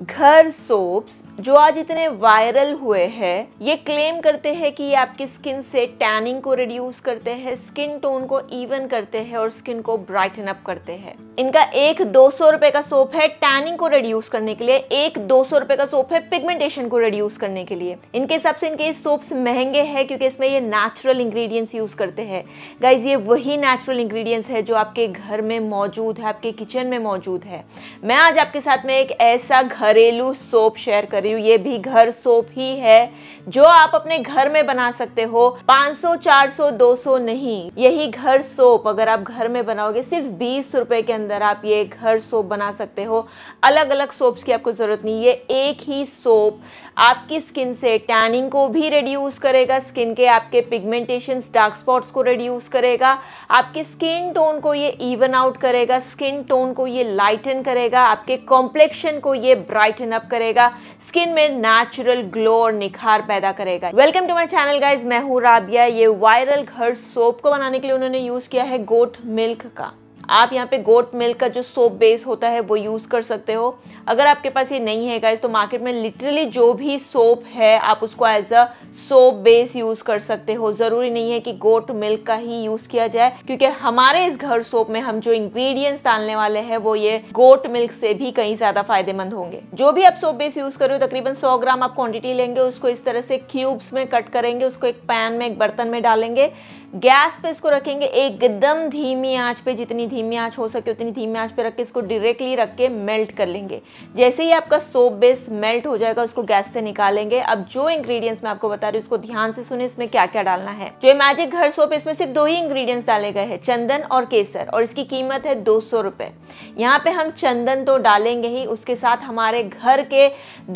घर सोप्स जो आज इतने वायरल हुए हैं ये क्लेम करते हैं कि ये आपकी स्किन से टैनिंग को रिड्यूस करते हैं स्किन टोन को इवन करते हैं और स्किन को ब्राइटन अप करते हैं इनका एक दो सौ रुपए का सोप है टैनिंग को रिड्यूस करने के लिए एक दो सौ रुपए का सोप है पिगमेंटेशन को रिड्यूस करने के लिए इनके हिसाब से इनके सोप्स महंगे हैं क्योंकि इसमें ये नेचुरल इंग्रेडिएंट्स यूज करते हैं गाइज ये वही नेचुरल इंग्रेडिएंट्स है जो आपके घर में मौजूद है आपके किचन में मौजूद है मैं आज आपके साथ में एक ऐसा घर घरेलू सोप शेयर कर रही हूँ ये भी घर सोप ही है जो आप अपने घर में बना सकते हो 500, 400, 200 नहीं यही घर सोप अगर आप घर में बनाओगे सिर्फ बीस रुपए के अंदर आप ये घर सोप बना सकते हो अलग अलग सोप्स की आपको ज़रूरत नहीं ये एक ही सोप आपकी स्किन से टैनिंग को भी रिड्यूस करेगा स्किन के आपके पिगमेंटेशन डार्क स्पॉट्स को रिड्यूस करेगा आपके स्किन टोन को ये इवन आउट करेगा स्किन टोन को ये लाइटन करेगा आपके कॉम्प्लेक्शन को ये ब्राउन ब्राइटन अप करेगा स्किन में नेचुरल ग्लो और निखार पैदा करेगा welcome to my channel guys मैं हूँ राबिया ये वायरल घर सोप को बनाने के लिए उन्होंने यूज किया है गोट मिल्क का आप यहाँ पे गोट मिल्क का जो सोप बेस होता है वो यूज़ कर सकते हो अगर आपके पास ये नहीं है गाइज तो मार्केट में लिटरली जो भी सोप है आप उसको as a soap base use कर सकते हो ज़रूरी नहीं है कि गोट मिल्क का ही यूज़ किया जाए क्योंकि हमारे इस घर सोप में हम जो इंग्रेडिएंट्स डालने वाले हैं वो ये गोट मिल्क से भी कहीं ज़्यादा फायदेमंद होंगे जो भी आप सोप बेस यूज़ कर रहे हो तकरीबन सौ ग्राम आप क्वान्टिटी लेंगे उसको इस तरह से क्यूब्स में कट करेंगे उसको एक पैन में एक बर्तन में डालेंगे गैस पे इसको रखेंगे एकदम धीमी आंच पे जितनी धीमी आंच हो सके उतनी धीमी आंच पे रख के इसको डायरेक्टली रख के मेल्ट कर लेंगे जैसे ही आपका सोप बेस मेल्ट हो जाएगा उसको गैस से निकालेंगे अब जो इंग्रेडिएंट्स मैं आपको बता रही हूँ उसको ध्यान से सुने इसमें क्या क्या डालना है जो मैजिक घर सोप इसमें सिर्फ दो ही इंग्रीडियंट्स डाले गए हैं चंदन और केसर और इसकी कीमत है दो सौ यहाँ पे हम चंदन तो डालेंगे ही उसके साथ हमारे घर के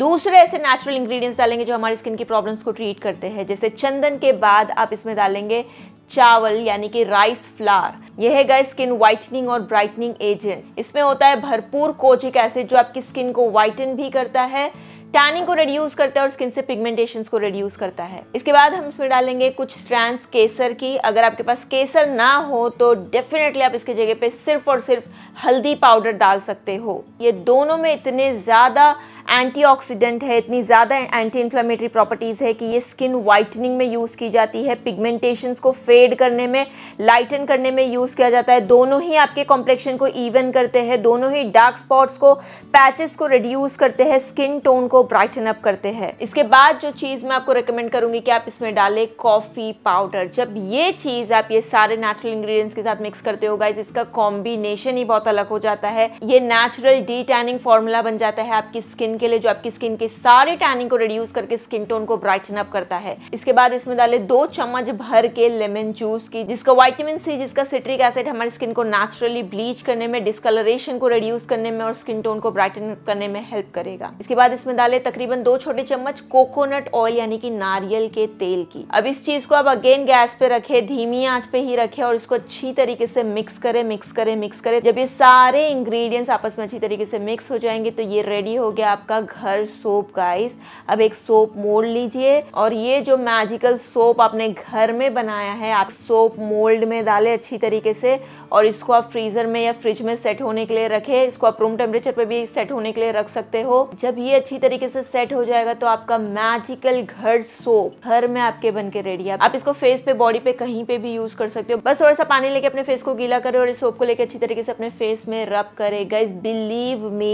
दूसरे ऐसे नेचुरल इंग्रीडियंट्स डालेंगे जो हमारी स्किन की प्रॉब्लम्स को ट्रीट करते हैं जैसे चंदन के बाद आप इसमें डालेंगे चावल यानी कि राइस फ्लावर यह है गए स्किन व्हाइटनिंग और ब्राइटनिंग एजेंट इसमें होता है भरपूर कोजिक एसिड जो आपकी स्किन को व्हाइटन भी करता है टैनिंग को रिड्यूस करता है और स्किन से पिगमेंटेशन को रिड्यूस करता है इसके बाद हम इसमें डालेंगे कुछ स्ट्रैंड्स केसर की अगर आपके पास केसर ना हो तो डेफिनेटली आप इसके जगह पे सिर्फ और सिर्फ हल्दी पाउडर डाल सकते हो ये दोनों में इतने ज़्यादा एंटीऑक्सीडेंट है इतनी ज़्यादा एंटी इन्फ्लामेटरी प्रॉपर्टीज़ है कि ये स्किन वाइटनिंग में यूज़ की जाती है पिगमेंटेशंस को फेड करने में लाइटन करने में यूज़ किया जाता है दोनों ही आपके कॉम्प्लेक्शन को इवन करते हैं दोनों ही डार्क स्पॉट्स को पैचेस को रिड्यूस करते हैं स्किन टोन को ब्राइटन अप करते हैं इसके बाद जो चीज़ मैं आपको रिकमेंड करूँगी कि आप इसमें डालें कॉफ़ी पाउडर जब ये चीज़ आप ये सारे नेचुरल इंग्रीडियंट्स के साथ मिक्स करते हो गाइज इसका कॉम्बिनेशन ही बहुत अलग हो जाता है ये नेचुरल डी टैनिंग फॉर्मूला बन जाता है आपकी स्किन स्किन के लिए जो आपकी स्किन के सारे टैनिंग को रिड्यूस करके स्किन टोन को ब्राइटन अप करता है इसके बाद इसमें डाले दो चम्मच भर के लेमन जूस की जिसका वाइटामिन सी जिसका सिट्रिक एसिड हमारी स्किन को नेचुरली ब्लीच करने में डिस्कलरेशन को रिड्यूस करने में और स्किन टोन को ब्राइटन अप करने में हेल्प करेगा इसके बाद इसमें डाले तकरीबन दो छोटे चम्मच कोकोनट ऑयल यानी कि नारियल के तेल की अब इस चीज को आप अगेन गैस पे रखे धीमी आंच पे ही रखे और इसको अच्छी तरीके से मिक्स करे मिक्स करे मिक्स करे जब ये सारे इंग्रेडिएंट्स आपस में अच्छी तरीके से मिक्स हो जाएंगे तो ये रेडी हो गया आप आपका घर सोप गाइस अब एक सोप मोल्ड लीजिए और ये जो मैजिकल सोप आपने घर में बनाया है आप सोप मोल्ड में डालें अच्छी तरीके से और इसको आप फ्रीज़र में या फ्रिज में सेट होने के लिए रखें इसको आप रूम टेम्परेचर पर भी सेट होने के लिए रख सकते हो जब ये अच्छी तरीके से सेट हो जाएगा तो आपका मैजिकल घर सोप घर में आपके बन के रेडी है आप इसको फेस पे बॉडी पे कहीं पे भी यूज़ कर सकते हो बस थोड़ा सा पानी लेके अपने फेस को गीला करें और इस सोप को लेकर अच्छी तरीके से अपने फेस में रब करें गाइज बिलीव मी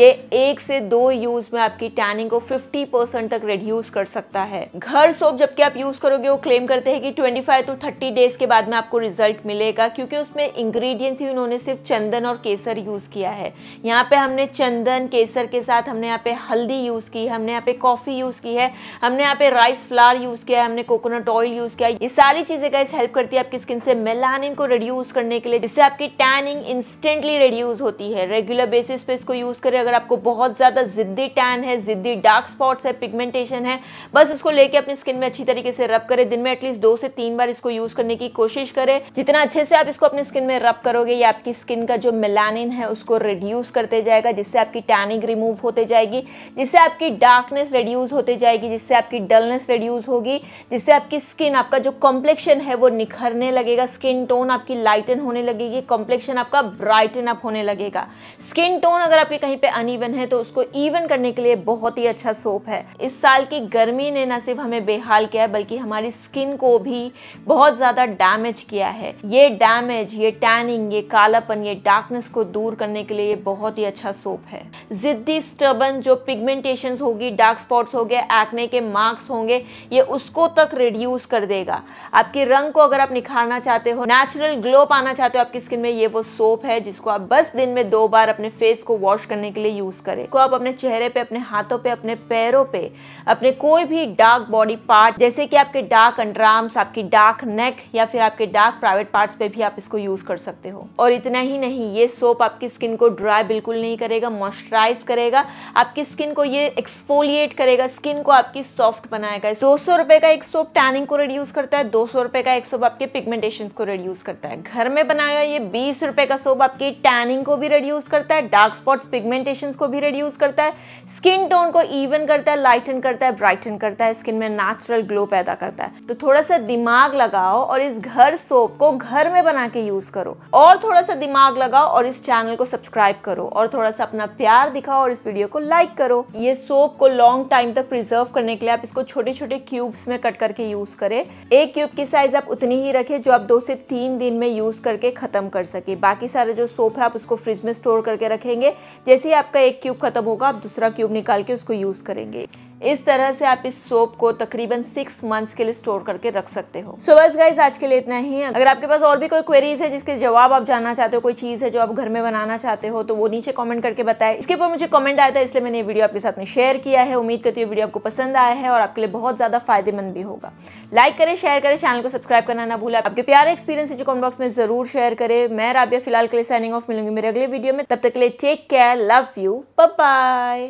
ये एक से दो स्लो यूज में आपकी टैनिंग को 50 परसेंट तक रिड्यूस कर सकता है घर सोप जबकि आप यूज करोगे वो क्लेम करते हैं कि 25 फाइव टू थर्टी डेज के बाद में आपको रिजल्ट मिलेगा क्योंकि उसमें इंग्रेडिएंट्स ही उन्होंने सिर्फ चंदन और केसर यूज किया है यहाँ पे हमने चंदन केसर के साथ हमने यहाँ पे हल्दी यूज की हमने यहाँ पे कॉफी यूज की है हमने यहाँ पे राइस फ्लावर यूज किया हमने कोकोनट ऑयल यूज किया ये सारी चीजें गाइस हेल्प करती है आपकी स्किन से मेलानिन को रिड्यूस करने के लिए जिससे आपकी टैनिंग इंस्टेंटली रिड्यूस होती है रेगुलर बेसिस पे इसको यूज करें अगर आपको बहुत ज्यादा जिद्दी टैन है जिद्दी डार्क स्पॉट्स है पिगमेंटेशन है बस उसको लेके अपनी स्किन में अच्छी तरीके से रब करें दिन में एटलीस्ट दो से तीन बार इसको यूज करने की कोशिश करें जितना अच्छे से आप इसको अपनी स्किन में रब करोगे या आपकी स्किन का जो मिलानिन है उसको रिड्यूस करते जाएगा जिससे आपकी टैनिंग रिमूव होते जाएगी जिससे आपकी डार्कनेस रिड्यूज होते जाएगी जिससे आपकी डलनेस रिड्यूज होगी जिससे आपकी स्किन आपका जो कॉम्प्लेक्शन है वो निखरने लगेगा स्किन टोन आपकी लाइटन होने लगेगी कॉम्प्लेक्शन आपका ब्राइटन अप होने लगेगा स्किन टोन अगर आपके कहीं पे अनइवन है तो उसको ई जीवन करने के लिए बहुत ही अच्छा सोप है इस साल की गर्मी ने न सिर्फ हमें बेहाल किया है बल्कि हमारी स्किन को भी बहुत ज़्यादा डैमेज किया है ये डैमेज ये टैनिंग ये कालापन ये डार्कनेस को दूर करने के लिए बहुत ही अच्छा सोप है जिद्दी स्टर्बन जो पिगमेंटेशन होगी डार्क स्पॉट्स हो गए एक्ने के मार्क्स होंगे ये उसको तक रिड्यूस कर देगा आपके रंग को अगर आप निखारना चाहते हो नेचुरल ग्लो पाना चाहते हो आपकी स्किन में ये वो सोप है जिसको आप बस दिन में दो बार अपने फेस को वॉश करने के लिए यूज करें तो आप अपने चेहरे पे अपने हाथों पे अपने पैरों पे अपने कोई भी डार्क बॉडी पार्ट जैसे कि आपके डार्क अंडराम्स आपकी डार्क नेक या फिर आपके डार्क प्राइवेट पार्ट्स पे भी आप इसको यूज कर सकते हो और इतना ही नहीं ये सोप आपकी स्किन को ड्राई बिल्कुल नहीं करेगा मॉइस्चराइज करेगा आपकी स्किन को ये एक्सफोलिएट करेगा स्किन को आपकी सॉफ्ट बनाएगा दो सौ रुपए का एक सोप टैनिंग को रिड्यूस करता है दो सौ रुपए का एक सोप आपके पिगमेंटेशन को रिड्यूस करता है घर में बनाया ये बीस रुपए का सोप आपकी टैनिंग को भी रिड्यूस करता है डार्क स्पॉट्स पिगमेंटेशन को भी रिड्यूस करता है है स्किन टोन को इवन करता है लाइटन करता है ब्राइटन करता है स्किन में नेचुरल ग्लो पैदा करता है तो थोड़ा सा दिमाग लगाओ और इस घर सोप को घर में बना के यूज करो और थोड़ा सा दिमाग लगाओ और इस चैनल को सब्सक्राइब करो और थोड़ा सा अपना प्यार दिखाओ और इस वीडियो को लाइक करो ये सोप को लॉन्ग टाइम तक प्रिजर्व करने के लिए आप इसको छोटे छोटे क्यूब्स में कट करके यूज करें एक क्यूब की साइज आप उतनी ही रखें जो आप दो से तीन दिन में यूज करके खत्म कर सके बाकी सारे जो सोप है आप उसको फ्रिज में स्टोर करके रखेंगे जैसे ही आपका एक क्यूब खत्म होगा दूसरा क्यूब निकाल के उसको यूज़ करेंगे इस तरह से आप इस सोप को तकरीबन सिक्स मंथ्स के लिए स्टोर करके रख सकते हो सो बस गाइज आज के लिए इतना ही अगर आपके पास और भी कोई क्वेरीज है जिसके जवाब आप जानना चाहते हो कोई चीज़ है जो आप घर में बनाना चाहते हो तो वो नीचे कमेंट करके बताए इसके ऊपर मुझे कमेंट आया था इसलिए मैंने वीडियो आपके साथ में शेयर किया है उम्मीद करती हूँ वीडियो आपको पसंद आया है और आपके लिए बहुत ज़्यादा फायदेमंद भी होगा लाइक करें शेयर करें चैनल को सब्सक्राइब करना ना भूला आपके प्यारे एक्सपीरियंस जो कमेंट बॉक्स में जरूर शेयर करें मैं राबिया फिलहाल के लिए साइनिंग ऑफ मिलूंगी मेरे अगले वीडियो में तब तक के लिए take care love you bye